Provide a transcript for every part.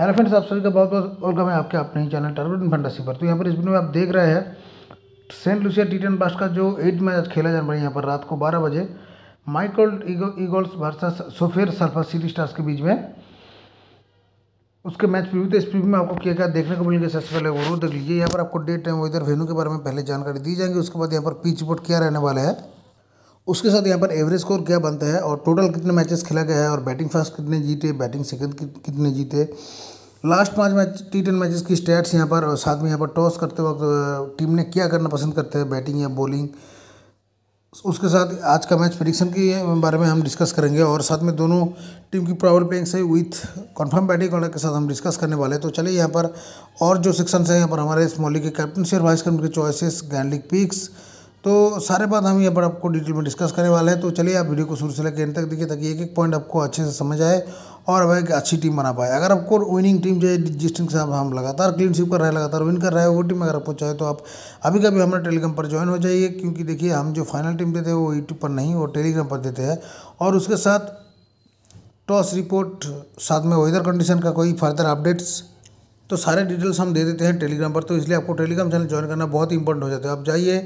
hello friends आप सभी का बहुत बहुत वेलकम है आपके अपने ही चैनल टर्बिन फंडासी पर तो यहाँ पर इस वीडियो में आप देख रहे हैं Saint Lucia T ten blast का जो एट मैच खेला जाने रहा है यहाँ पर रात को बारह बजे Michael Eagles versus Soufriere Sulphur City Stars के बीच में उसके मैच प्रीव्यू तो इस प्रीव्यू में आपको क्या क्या देखने को मिलेगा सबसे पहले वो देख लीजिए यहाँ पर आपको डेट टाइम वेदर वेन्यू के बारे में पहले जानकारी दी जाएगी उसके बाद यहाँ पर पीच बोर्ड क्या रहने वाला है उसके साथ यहाँ पर एवरेज स्कोर क्या बनता है और टोटल कितने मैचेस खेला गया है और बैटिंग फर्स्ट कितने जीते बैटिंग सेकंड कितने जीते लास्ट पाँच मैच टी टेन मैचेस की स्टैट्स यहाँ पर और साथ में यहाँ पर टॉस करते वक्त टीम ने क्या करना पसंद करते हैं बैटिंग या बॉलिंग उसके साथ आज का मैच प्रिडिक्शन के बारे में हम डिस्कस करेंगे और साथ में दोनों टीम की प्रॉबल प्लेइंग से विथ कन्फर्म बैटिंग के साथ हम डिस्कस करने वाले हैं तो चलिए यहाँ पर और जो सेक्शन हैं यहाँ पर हमारे इस मौली के कैप्टनशी और वाइस कैप्टन के चॉइसिस गैंडलिक पिक्स तो सारे बात हम यहाँ पर आपको डिटेल में डिस्कस करने वाले हैं तो चलिए आप वीडियो को शुरू से लेकर एंड तक देखिए ताकि एक एक पॉइंट आपको अच्छे से समझ आए और वह एक अच्छी टीम बना पाए अगर आपको विनिंग टीम है जिस टीम से आप हम लगातार क्लीन स्वीप कर रहे हैं लगातार विन कर रहे हैं वो टीम अगर आपको चाहे तो आप अभी कभी हमारे टेलीग्राम पर ज्वाइन हो जाइए क्योंकि देखिए हम जो फाइनल टीम देते हैं वो यूट्यूब पर नहीं वो टेलीग्राम पर देते हैं और उसके साथ टॉस रिपोर्ट साथ में वेदर कंडीशन का कोई फर्दर अपडेट्स तो सारे डिटेल्स हम दे देते हैं टेलीग्राम पर तो इसलिए आपको टेलीग्राम चैनल ज्वाइन करना बहुत इंपॉर्टेंट हो जाता है आप जाइए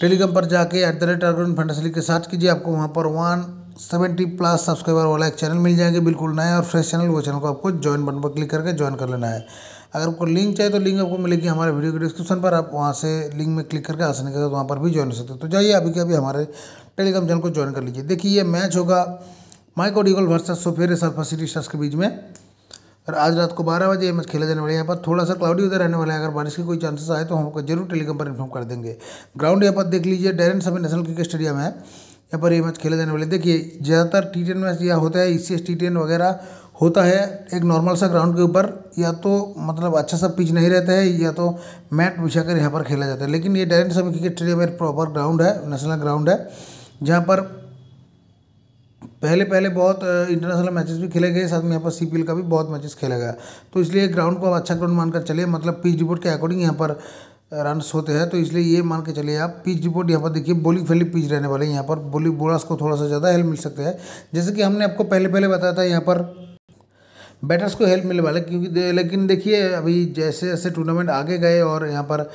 टेलीग्राम पर जाके at the rate organ fantasy के साथ कीजिए आपको वहाँ पर वन सेवेंटी प्लस सब्सक्राइबर वाला एक चैनल मिल जाएंगे बिल्कुल नया और फ्रेश चैनल वो चैनल को आपको ज्वाइन बटन पर क्लिक करके ज्वाइन कर लेना है अगर आपको लिंक चाहिए तो लिंक आपको मिलेगी हमारे वीडियो के डिस्क्रिप्शन पर आप वहाँ से लिंक में क्लिक करके आसानी के साथ वहाँ पर भी ज्वाइन हो सकते हो तो जाइए अभी के अभी हमारे टेलीग्राम चैनल को ज्वाइन कर लीजिए देखिए ये मैच होगा माइक ओडिगल वर्सेस सोफेरे सल्फा सिटी के बीच में और आज रात को बारह बजे मैच खेला जाने वाला है यहाँ पर थोड़ा सा क्लाउडी उधर रहने वाला है अगर बारिश के कोई चांसेस आए तो हम आपको जरूर टेलीकॉम पर इन्फॉर्म कर देंगे ग्राउंड यहाँ पर देख लीजिए डेरन सभी नेशनल क्रिकेट स्टेडियम है यहाँ पर ये मैच खेले जाने वाले देखिए ज़्यादातर टी टेन मैच यह होता है ई सी टी टेन वगैरह होता है एक नॉर्मल सा ग्राउंड के ऊपर या तो मतलब अच्छा सा पिच नहीं रहता है या तो मैट बिछा कर यहाँ पर खेला जाता है लेकिन ये डायरेक्ट सभी क्रिकेट स्टेडियम एक प्रॉपर ग्राउंड है नेशनल ग्राउंड है जहाँ पर पहले पहले बहुत इंटरनेशनल मैचेस भी खेले गए साथ में यहाँ पर सी का भी बहुत मैचेस खेला गया तो इसलिए ग्राउंड को आप अच्छा ग्राउंड मानकर चलिए मतलब पिच रिपोर्ट के अकॉर्डिंग यहाँ पर रन होते हैं तो इसलिए ये मान के चलिए आप पिच रिपोर्ट यहाँ पर देखिए बोली फैली पिच रहने वाले यहाँ पर बोली बोलर्स को थोड़ा सा ज़्यादा हेल्प मिल सकते है जैसे कि हमने आपको पहले पहले बताया था यहाँ पर बैटर्स को हेल्प मिलने वाला क्योंकि लेकिन देखिए अभी जैसे जैसे टूर्नामेंट आगे गए और यहाँ पर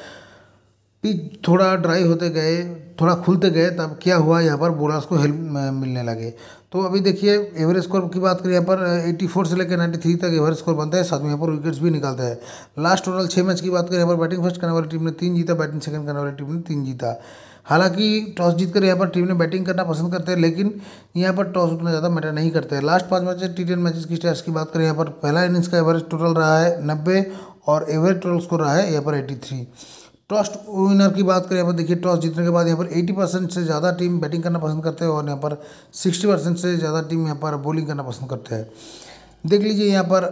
पिच थोड़ा ड्राई होते गए थोड़ा खुलते गए तब क्या हुआ यहाँ पर बोलर्स को हेल्प मिलने लगे तो अभी देखिए एवरेज स्कोर की बात करें यहाँ पर 84 से लेकर 93 तक एवरेज स्कोर बनता है साथ में यहाँ पर विकेट्स भी निकालता है लास्ट टोटल छः मैच की बात करें यहाँ पर बैटिंग फर्स्ट करने वाली टीम ने तीन जीता बैटिंग सेकंड करने वाली टीम ने तीन जीता हालांकि टॉस जीतकर यहाँ पर टीम ने बैटिंग करना पसंद करते हैं लेकिन यहाँ पर टॉस उतना ज़्यादा मैटर नहीं करते हैं लास्ट पाँच मैच टी टेन मैचेस की स्टैट्स की बात करें यहाँ पर पहला इनिंग्स का एवरेज टोटल रहा है नब्बे और एवरेज टोटल स्कोर रहा है यहाँ पर एट्टी टॉस्ट विनर की बात करें यहाँ पर देखिए टॉस जीतने के बाद यहाँ पर 80 परसेंट से ज़्यादा टीम बैटिंग करना पसंद करते हैं और यहाँ पर 60 परसेंट से ज़्यादा टीम यहाँ पर बॉलिंग करना पसंद करते हैं देख लीजिए यहाँ पर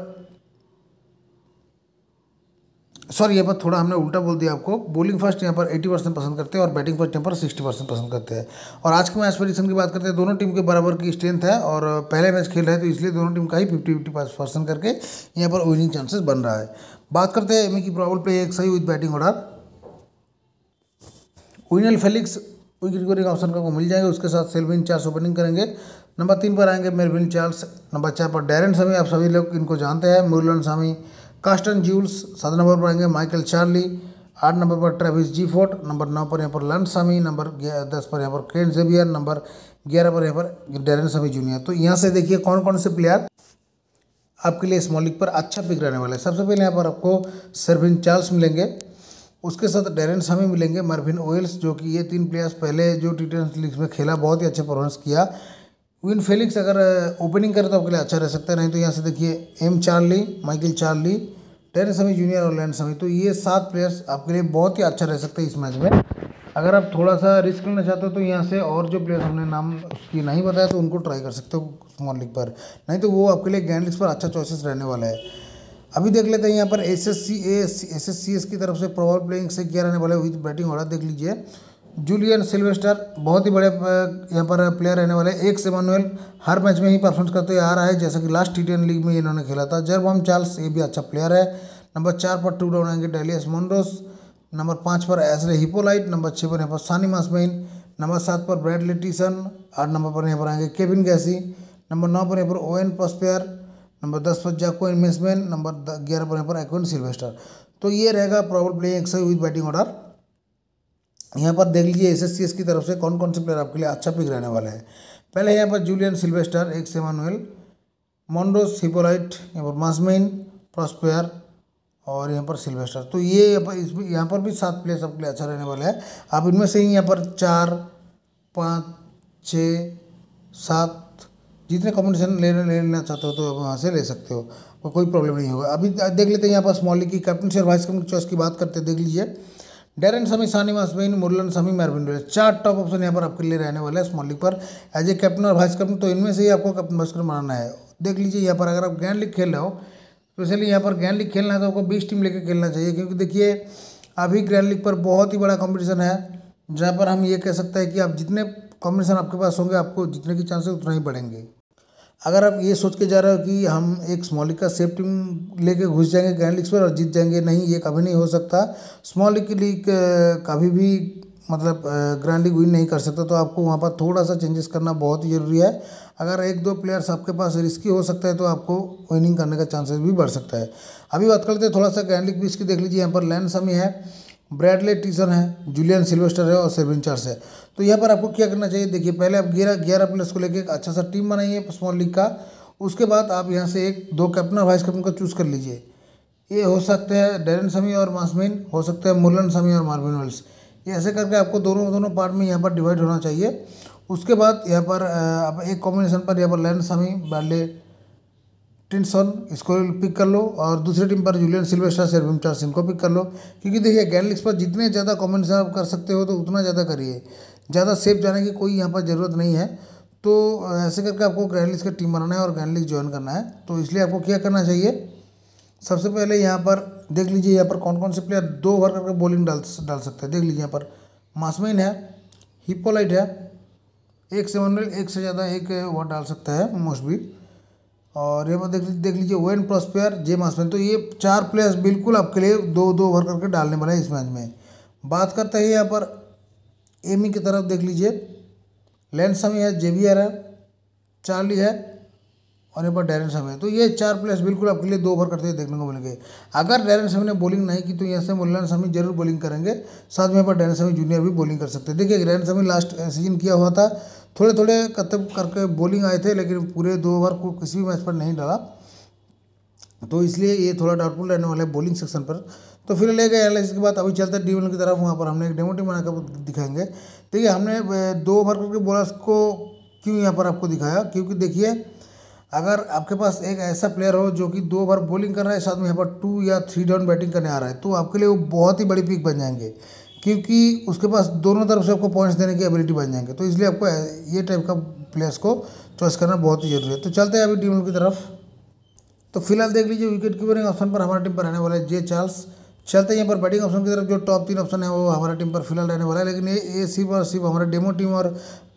सॉरी यहाँ पर थोड़ा हमने उल्टा बोल दिया आपको बॉलिंग फर्स्ट यहाँ पर 80 परसेंट पसंद करते हैं और बैटिंग फर्स्ट यहाँ पर 60 परसेंट पसंद करते हैं और आज के मैच पोजिशन की बात करते हैं दोनों टीम के बराबर की स्ट्रेंथ है और पहले मैच खेल हैं तो इसलिए दोनों टीम का ही फिफ्टी फिफ्टी परसेंट करके यहाँ पर विनिंग चांसेस बन रहा है बात करते हैं एम की प्रॉबल प्ले एक सही with batting order Vinal Felix wicket keeping option को मिल जाएंगे उसके साथ सेल्विन चार्ल्स ओपनिंग करेंगे नंबर तीन पर आएंगे मेरविन चार्ल्स नंबर चार पर डैरन सामी आप सभी लोग इनको जानते हैं मुरलन सामी कास्टन जूल्स सात नंबर पर आएंगे माइकल चार्ली आठ नंबर पर ट्रेविस जी फोर्ट नंबर नौ पर यहाँ पर लंड सामी नंबर दस पर यहाँ पर क्रेन जेवियर नंबर ग्यारह पर यहाँ पर डेरन सामी जूनियर तो यहाँ से देखिए कौन कौन से प्लेयर आपके लिए इस मॉलिक पर अच्छा पिक रहने वाला है सबसे पहले यहाँ पर आपको सर्विन चार्ल्स मिलेंगे उसके साथ डेरन समी मिलेंगे मर्विन ओयल्स जो कि ये तीन प्लेयर्स पहले जो टी ट्वेंटी लीग में खेला बहुत ही अच्छे परफॉर्मेंस किया विन फेलिक्स अगर ओपनिंग uh, करें तो आपके लिए अच्छा रह सकता है नहीं तो यहाँ से देखिए M Charlie Michael Charlie Daren Sammy junior और लैंड समी तो ये सात प्लेयर्स आपके लिए बहुत ही अच्छा रह सकता है इस मैच में अगर आप थोड़ा सा रिस्क लेना चाहते हो तो यहाँ से और जो प्लेयर्स हमने नाम उसकी नहीं बताया तो उनको ट्राई कर सकते हो स्मॉल लीग पर नहीं तो वो आपके लिए गैंड लीग पर अच्छा चॉइसेस रहने वाला है अभी देख लेते हैं यहाँ पर S S C S S S C S की तरफ से प्रॉपर प्लेइंग से किया रहने वाले विद बैटिंग ऑर्डर देख लीजिए जूलियन सिल्वेस्टर बहुत ही बड़े यहाँ पर प्लेयर रहने वाले एक से हर मैच में ही परफॉर्मेंस करते आ रहा है जैसा कि लास्ट टी लीग में इन्होंने खेला था जर्बॉम चार्ल्स ये भी अच्छा प्लेयर है नंबर चार पर टू डाउन आएंगे डेलियस मोन्डोस नंबर पाँच पर एसरे हिपोलाइट नंबर छः पर यहाँ पर सानी मासमैन नंबर सात पर ब्रैडली टीसन आठ नंबर पर यहाँ पर आएंगे केविन गैसी नंबर नौ पर यहाँ पर ओएन पस्पेयर नंबर दस पर जाको इन्वेस्टमैन नंबर ग्यारह पर यहाँ पर एक्वन सिल्वेस्टर तो ये रहेगा प्रॉपर प्लेइंग एक्सर विद बैटिंग ऑर्डर यहाँ पर देख लीजिए एस की तरफ से कौन कौन से प्लेयर आपके लिए अच्छा पिक रहने वाला है पहले यहाँ पर Julian Sylvester X Emmanuel Mondos Hippolyte यहाँ पर मासमेन प्रॉस्पेयर और यहाँ पर सिल्वेस्टर तो ये इस यहाँ पर भी सात प्लेयर आपके लिए अच्छा रहने वाला है आप इनमें से ही यहाँ पर चार पाँच छ सात जितने कॉम्बिनेशन लेने लेना चाहते हो तो वहाँ से ले सकते हो और कोई प्रॉब्लम नहीं होगा अभी देख लेते हैं यहाँ पर स्मॉल लीग की कैप्टनसी और वाइस कैप्टन चॉइस की बात करते हैं देख लीजिए डेरन समी सानी असमीन मुरलन समी मेरबिन चार टॉप ऑप्शन यहाँ पर आपके लिए रहने वाला है स्मॉल लीग पर एज ए कैप्टन और वाइस कैप्टन तो इनमें से ही आपको कैप्टन वाइस कैप्टन बनाना है देख लीजिए यहाँ पर अगर आप ग्रैंड लीग खेल रहे हो स्पेशली यहाँ पर ग्रैंड लीग खेलना है तो आपको बीस टीम लेकर खेलना चाहिए क्योंकि देखिए अभी ग्रैंड लीग पर बहुत ही बड़ा कॉम्पिटिशन है जहाँ पर हम ये कह सकते हैं कि आप जितने कॉम्बिनेशन आपके पास होंगे आपको जितने की चांसेस उतना ही बढ़ेंगे अगर आप ये सोच के जा रहे हो कि हम एक स्मॉल लीग का सेफ टीम लेके घुस जाएंगे ग्रैंड लीग्स पर और जीत जाएंगे नहीं ये कभी नहीं हो सकता स्मॉल लीग की लीग कभी भी मतलब ग्रैंड लीग विन नहीं कर सकता तो आपको वहाँ पर थोड़ा सा चेंजेस करना बहुत ज़रूरी है अगर एक दो प्लेयर्स आपके पास रिस्की हो सकता है तो आपको विनिंग करने का चांसेस भी बढ़ सकता है अभी बात करते हैं थोड़ा सा ग्रैंड लीग भी इसकी देख लीजिए यहाँ पर लैंड समी है ब्रैडले टीसन है जूलियन सिल्वेस्टर है और सेवन चार्स है तो यहाँ पर आपको क्या करना चाहिए देखिए पहले आप ग्यारह ग्यारह प्लेयर्स को लेकर एक अच्छा सा टीम बनाइए स्मॉल लीग का उसके बाद आप यहाँ से एक दो कैप्टन और वाइस कैप्टन का चूज़ कर लीजिए ये हो सकते हैं डेरन समी और मासमिन हो सकते हैं मुरलन समी और मार्विन वेल्स ये ऐसे करके आपको दोनों दोनों पार्ट में यहाँ पर डिवाइड होना चाहिए उसके बाद यहाँ पर आप एक कॉम्बिनेशन पर यहाँ पर लैन समी बाले टिनसन इसको पिक कर लो और दूसरे टीम पर जूलियन सिल्वेस्टर सेरविम चार्स इनको पिक कर लो क्योंकि देखिए गैनलिक्स पर जितने ज़्यादा कॉम्बिनेशन आप कर सकते हो तो उतना ज़्यादा करिए ज़्यादा सेफ जाने की कोई यहाँ पर ज़रूरत नहीं है तो ऐसे करके आपको गैनलिक्स का टीम बनाना है और ग्रैंडलिक्स ज्वाइन करना है तो इसलिए आपको क्या करना चाहिए सबसे पहले यहाँ पर देख लीजिए यहाँ पर कौन कौन से प्लेयर दो ओवर करके बॉलिंग डाल डाल सकते हैं देख लीजिए यहाँ पर मासमैन है हिपोलाइट है एक से वन एक से ज़्यादा एक ओवर डाल सकता है मोस्ट भी और ये देख देख लीजिए वेन प्रोस्पेयर जे हस्बैंड तो ये चार प्लेयर्स बिल्कुल आपके लिए दो दो ओवर करके डालने वाला है इस मैच में बात करते हैं यहाँ पर एमी की तरफ देख लीजिए समय है जेवियर है चार्ली है और यहाँ पर डैरन समय है तो ये चार प्लेयर्स बिल्कुल आपके लिए दो ओवर करते हुए देखने को मिलेंगे अगर डैरन समय ने बॉलिंग नहीं की तो यहाँ से मुल्लान समी जरूर बॉलिंग करेंगे साथ में यहाँ पर डैरन समी जूनियर भी बॉलिंग कर सकते हैं देखिए डैरन समी लास्ट सीजन किया हुआ था थोड़े थोड़े कतब करके बॉलिंग आए थे लेकिन पूरे दो ओवर को किसी भी मैच पर नहीं डाला तो इसलिए ये थोड़ा डाउटफुल रहने वाला है बॉलिंग सेक्शन पर तो फिर ले गए एनालिसिस के बाद अभी चलते हैं डी की तरफ वहाँ पर हमने एक डेमो टीम बनाकर दिखाएंगे ठीक है हमने दो ओवर करके बॉलर्स को क्यों यहाँ पर आपको दिखाया क्योंकि देखिए अगर आपके पास एक ऐसा प्लेयर हो जो कि दो ओवर बॉलिंग कर रहा है साथ में यहाँ पर टू या थ्री डाउन बैटिंग करने आ रहा है तो आपके लिए वो बहुत ही बड़ी पिक बन जाएंगे क्योंकि उसके पास दोनों तरफ से आपको पॉइंट्स देने की एबिलिटी बन जाएंगे तो इसलिए आपको ये टाइप का प्लेयर्स को चॉइस करना बहुत ही जरूरी है तो चलते हैं अभी टीम की तरफ तो फिलहाल देख लीजिए विकेट कीपरिंग ऑप्शन पर हमारा टीम पर रहने वाला है जे चार्ल्स चलते हैं यहाँ पर बैटिंग ऑप्शन की तरफ जो टॉप तीन ऑप्शन है वो हमारा टीम पर फिलहाल रहने वाला है लेकिन ये ए सिर्फ और सिर्फ हमारे डेमो टीम और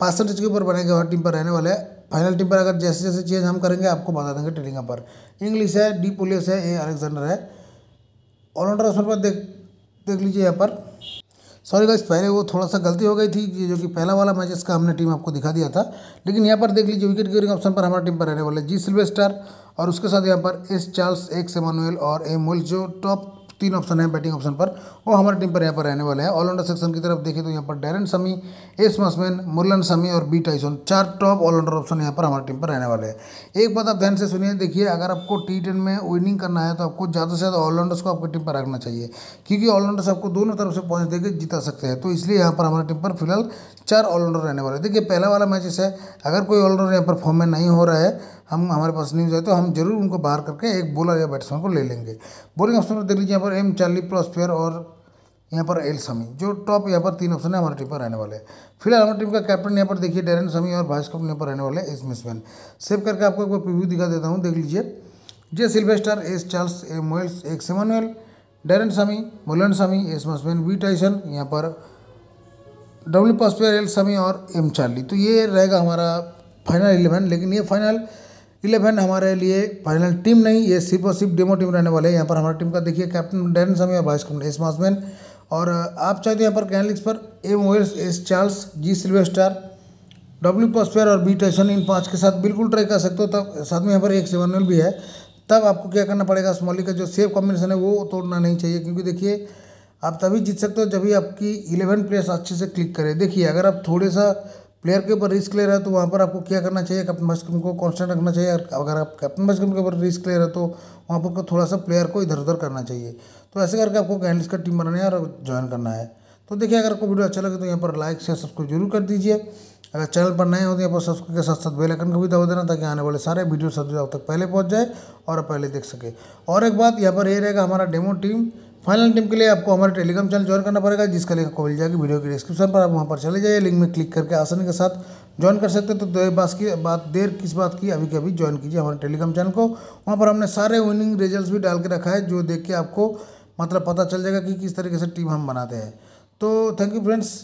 परसेंटेज के ऊपर बनेंगे हमारे टीम पर रहने वाला है फाइनल टीम पर अगर जैसे जैसे चेंज हम करेंगे आपको बता देंगे ट्रेनिंग पर इंग्लिश है डी पुलिस है ए अलेक्जेंडर है ऑलराउंडर ऑप्शन पर देख देख लीजिए यहाँ पर सॉरी गाइस पहले वो थोड़ा सा गलती हो गई थी जो कि पहला वाला मैच इसका हमने टीम आपको दिखा दिया था लेकिन यहाँ पर देख लीजिए विकेट कीपिंग ऑप्शन पर हमारा टीम पर रहने वाले जी सिल्वेस्टर और उसके साथ यहाँ पर एस चार्ल्स एक्स एमानुएल और एम मुल जो टॉप तीन ऑप्शन है बैटिंग ऑप्शन पर वो हमारे टीम पर यहाँ पर रहने वाले हैं ऑलराउंडर सेक्शन की तरफ देखें तो यहाँ पर डेरन समी एस मसमैन मुरलन समी और बी टाइसन चार टॉप ऑलराउंडर ऑप्शन यहाँ पर हमारे टीम पर रहने वाले हैं एक बात आप ध्यान से सुनिए देखिए अगर आपको टी में विनिंग करना है तो आपको ज़्यादा से ज़्यादा ऑलराउंडर्स को आपकी टीम पर रखना चाहिए क्योंकि ऑलराउंडर्स आपको दोनों तरफ से पहुँच देकर जीता सकते हैं तो इसलिए यहाँ पर हमारी टीम पर फिलहाल चार ऑलराउंडर रहने वाले देखिए पहला वाला मैचेस है अगर कोई ऑलराउंडर यहाँ पर फॉर्म में नहीं हो रहा है हम हमारे पास नहीं जाए तो हम जरूर उनको बाहर करके एक बॉलर या बैट्समैन को ले लेंगे बॉलिंग ऑप्शन पर देख लीजिए यहाँ पर एम चार्ली फेयर और यहाँ पर एल समी जो टॉप यहाँ पर तीन ऑप्शन है हमारे टीम पर रहने वाले हैं फिलहाल हमारी टीम का कैप्टन यहाँ पर देखिए डेरन समी और भाई कैप्टन यहाँ पर रहने वाले एस मिसमैन सेव करके आपको एक बार दिखा देता हूँ देख लीजिए J Sylvester S Charles A Moyles एक सेमानुअल डेरन समी मोलन समी एस मसमैन वी टाइसन यहाँ पर डब्ल्यू पासपेयर एल समी और एम चार्ली तो ये रहेगा हमारा फाइनल इलेवन लेकिन ये फाइनल इलेवन हमारे लिए फाइनल टीम नहीं ये सिर्फ और सिर्फ डेमो टीम रहने वाले हैं यहाँ पर हमारे टीम का देखिए कैप्टन डैन समी और वाइस कैप्टन एस मासमैन और आप चाहते हैं यहाँ पर कैनलिक्स पर A Moyers S Charles G Silver Star W पॉस्पेयर और बी टैसन इन पाँच के साथ बिल्कुल ट्राई कर सकते हो तब साथ में यहाँ पर एक सेवन भी है तब आपको क्या करना पड़ेगा स्मॉली का जो सेफ कॉम्बिनेशन है वो तोड़ना नहीं चाहिए क्योंकि देखिए आप तभी जीत सकते हो जब भी आपकी इलेवन प्लेयर्स अच्छे से क्लिक करें देखिए अगर आप थोड़े सा प्लेयर के ऊपर रिस्क ले रहा है तो वहाँ पर आपको क्या करना चाहिए कैप्टन मस्कम को कॉन्स्टेंट रखना चाहिए अगर आप कैप्टन मस्कम के ऊपर रिस्क ले रहे हो तो वहाँ पर थोड़ा सा प्लेयर को इधर उधर करना चाहिए तो ऐसे करके आपको कैंडल्स का टीम बनाना है और ज्वाइन करना है तो देखिए अगर आपको वीडियो अच्छा लगे तो यहाँ पर लाइक शेयर सब्सक्राइब जरूर कर दीजिए अगर चैनल पर नए हो तो यहाँ पर सब्सक्राइब के साथ साथ बेल आइकन को भी दबा देना ताकि आने वाले सारे वीडियो सबसे आप तक पहले पहुँच जाए और आप पहले देख सके और एक बात यहाँ पर ये रहेगा हमारा डेमो टीम फाइनल टीम के लिए आपको हमारे टेलीग्राम चैनल ज्वाइन करना पड़ेगा जिसका लिंक आपको मिल जाएगी वीडियो के डिस्क्रिप्शन पर आप वहाँ पर चले जाइए लिंक में क्लिक करके आसानी के साथ ज्वाइन कर सकते हैं तो देर बात की बात देर किस बात की अभी कभी अभी ज्वाइन कीजिए हमारे टेलीग्राम चैनल को वहाँ पर हमने सारे विनिंग रिजल्ट भी डाल के रखा है जो देख के आपको मतलब पता चल जाएगा कि किस तरीके से टीम हम बनाते हैं तो थैंक यू फ्रेंड्स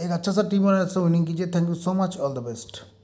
एक अच्छा सा टीम बनाने से विनिंग कीजिए thank you so much all the best